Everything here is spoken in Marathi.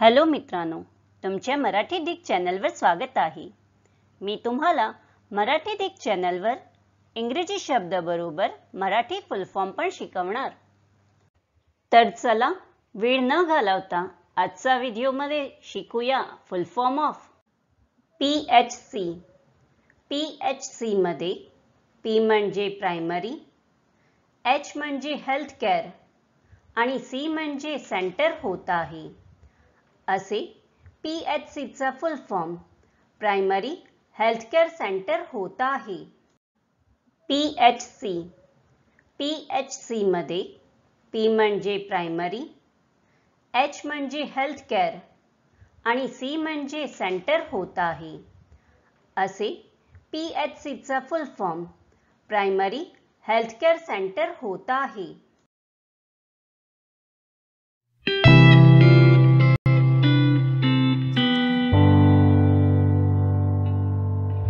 हॅलो मित्रांनो तुमच्या मराठी डिक चॅनलवर स्वागत आहे मी तुम्हाला मराठी डिक चॅनलवर इंग्रजी शब्दाबरोबर मराठी फुलफॉर्म पण शिकवणार तर चला वेळ न घालवता आजचा व्हिडिओमध्ये शिकूया full form of P H C P H सीमध्ये पी म्हणजे प्रायमरी एच म्हणजे हेल्थ केअर आणि सी म्हणजे सेंटर होत आहे असे पी एच सीचा full form primary healthcare centre होत आहे P H C P H सीमध्ये पी म्हणजे प्रायमरी एच म्हणजे हेल्थकेअर आणि सी म्हणजे सेंटर होत आहे असे पी एच सीचा full form primary healthcare centre होत आहे